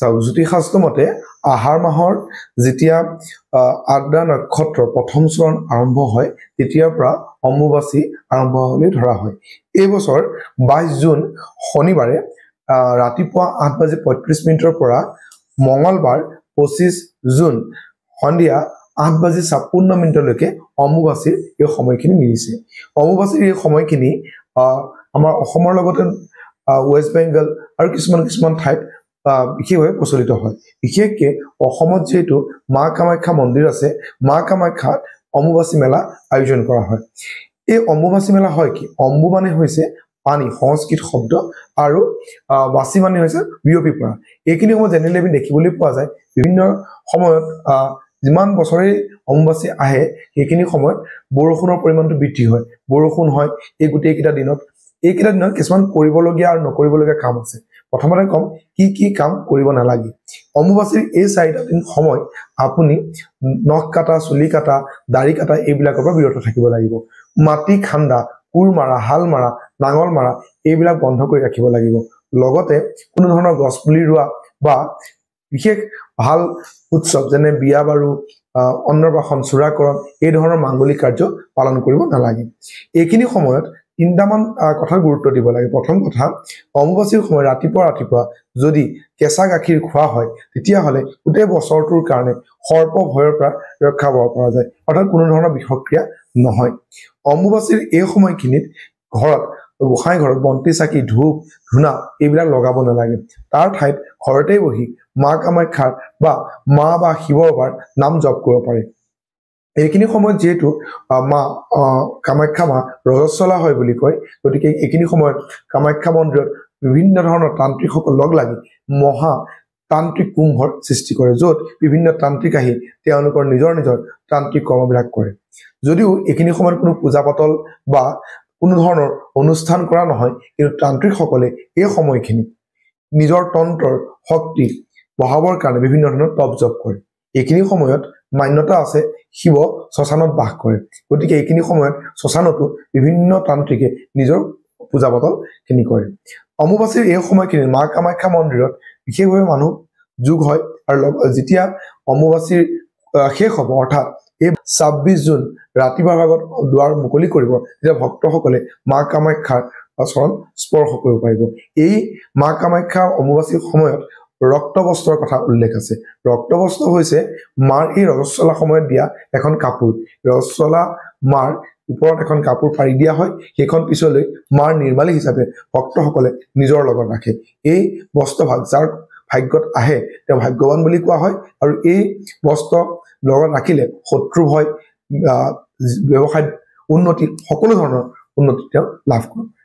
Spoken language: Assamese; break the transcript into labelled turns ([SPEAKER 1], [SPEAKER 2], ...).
[SPEAKER 1] চাওক জ্যোতিষাস্ত্ৰ মতে আহাৰ মাহৰ যেতিয়া আদ্ৰা নক্ষত্ৰ প্ৰথম চৰণ আৰম্ভ হয় তেতিয়াৰ পৰা অম্বুবাচী আৰম্ভ হ'বলৈ ধৰা হয় এইবছৰ বাইছ জুন শনিবাৰে ৰাতিপুৱা আঠ বাজি পঁয়ত্ৰিছ মিনিটৰ পৰা মঙলবাৰ পঁচিছ জুন সন্ধিয়া আঠ বাজি ছাপন্ন মিনিটলৈকে অম্বুবাচীৰ এই সময়খিনি মিলিছে অম্বুবাচীৰ এই সময়খিনি আমাৰ অসমৰ লগতে ৱেষ্ট বেংগল আৰু কিছুমান কিছুমান ঠাইত বিশেষভাৱে প্ৰচলিত হয় বিশেষকে অসমত যিহেতু মা কামাখ্যা মন্দিৰ আছে মা কামাখ্যাত অম্বুবাচী মেলা আয়োজন কৰা হয় এই অম্বুবাচী মেলা হয় কি অম্বু মানে হৈছে পানী সংস্কৃত শব্দ আৰু বাচি মানে হৈছে বিয়পি পৰা এইখিনি সময়ত জেনেৰেলি আমি দেখিবলৈ পোৱা যায় বিভিন্ন সময়ত যিমান বছৰে অম্বুবাচী আহে সেইখিনি সময়ত বৰষুণৰ পৰিমাণটো বৃদ্ধি হয় বৰষুণ হয় এই গোটেইকেইটা দিনত এইকেইটা দিনত কিছুমান কৰিবলগীয়া আৰু নকৰিবলগীয়া কাম আছে প্ৰথমতে ক'ম কি কি কাম কৰিব নালাগে অম্বুবাচীৰ এই চাৰিটা দিন সময় আপুনি নখ কাটা চুলি কাটা দাড়ি কাটা এইবিলাকৰ পৰা বিৰত থাকিব লাগিব মাটি খান্দা কোৰ মাৰা হাল মাৰা নাঙল মাৰা এইবিলাক বন্ধ কৰি ৰাখিব লাগিব লগতে কোনো ধৰণৰ গছপুলি ৰোৱা বা বিশেষ ভাল উৎসৱ যেনে বিয়া বাৰু অন্নপ্ৰাশন চোৰাকৰণ এই ধৰণৰ মাংগলিক কাৰ্য পালন কৰিব নালাগে এইখিনি সময়ত তিনিটামান কথা গুৰুত্ব দিব লাগে প্ৰথম কথা অম্বুবাচীৰ সময়ত ৰাতিপুৱা ৰাতিপুৱা যদি কেঁচা গাখীৰ খোৱা হয় তেতিয়াহ'লে গোটেই বছৰটোৰ কাৰণে সৰ্প ভয়ৰ পৰা ৰক্ষা পাব পৰা যায় অৰ্থাৎ কোনো ধৰণৰ বিষক্ৰিয়া নহয় অম্বুবাচীৰ এই সময়খিনিত ঘৰত গোঁসাই ঘৰত বন্তি চাকি ধূপ ধূনা এইবিলাক লগাব নালাগে তাৰ ঠাইত ঘৰতেই বহি মা কামাখ্যাৰ বা মা বা শিৱ বাৰ নাম জপ কৰিব পাৰে এইখিনি সময়ত যিহেতু মা কামাখ্যা মা ৰজস্বলা হয় বুলি কয় গতিকে এইখিনি সময়ত কামাখ্যা মন্দিৰত বিভিন্ন ধৰণৰ তান্ত্ৰিকসকল লগ লাগি মহা তান্ত্ৰিক কুম্ভৰ সৃষ্টি কৰে য'ত বিভিন্ন তান্ত্ৰিক আহি তেওঁলোকৰ নিজৰ নিজৰ তান্ত্ৰিক কৰ্মবিলাক কৰে যদিও এইখিনি সময়ত কোনো পূজা পাতল বা কোনো ধৰণৰ অনুষ্ঠান কৰা নহয় কিন্তু তান্ত্ৰিকসকলে এই সময়খিনি নিজৰ তন্ত্ৰৰ শক্তি বঢ়াবৰ কাৰণে বিভিন্ন ধৰণৰ তপ জপ কৰে এইখিনি সময়ত মান্যতা আছে শিৱ শ্মশানত বাস কৰে গতিকে এইখিনি সময়ত শ্মশানতো বিভিন্ন তান্ত্ৰিকে নিজৰ পূজা পাতল খিনি কৰে অম্বুবাচীৰ এই সময়খিনিত মা কামাখ্যা মন্দিৰত বিশেষভাৱে মানুহ যোগ হয় আৰু লগ যেতিয়া অম্বুবাচীৰ শেষ হ'ব অৰ্থাৎ এই ছাব্বিছ জুন ৰাতিপুৱাৰ ভাগত দুৱাৰ মুকলি কৰিব তেতিয়া ভক্তসকলে মা কামাখ্যাৰ চৰণ স্পৰ্শ কৰিব পাৰিব এই মা কামাখ্যা অম্বুবাচীৰ সময়ত ৰক্তবস্ত্ৰৰ কথা উল্লেখ আছে ৰক্তবস্ত্ৰ হৈছে মাৰ এই ৰজস্বলা সময়ত দিয়া এখন কাপোৰ ৰজস্বলা মাৰ ওপৰত এখন কাপোৰ ফাৰি দিয়া হয় সেইখন পিছলৈ মাৰ নিৰ্মালী হিচাপে ভক্তসকলে নিজৰ লগত ৰাখে এই বস্ত্ৰভাগ যাৰ ভাগ্যত আহে তেওঁ ভাগ্যৱান বুলি কোৱা হয় আৰু এই বস্ত্ৰ লগত ৰাখিলে শত্ৰু হয় ব্যৱসায়ত উন্নতি সকলো ধৰণৰ উন্নতি তেওঁ লাভ কৰে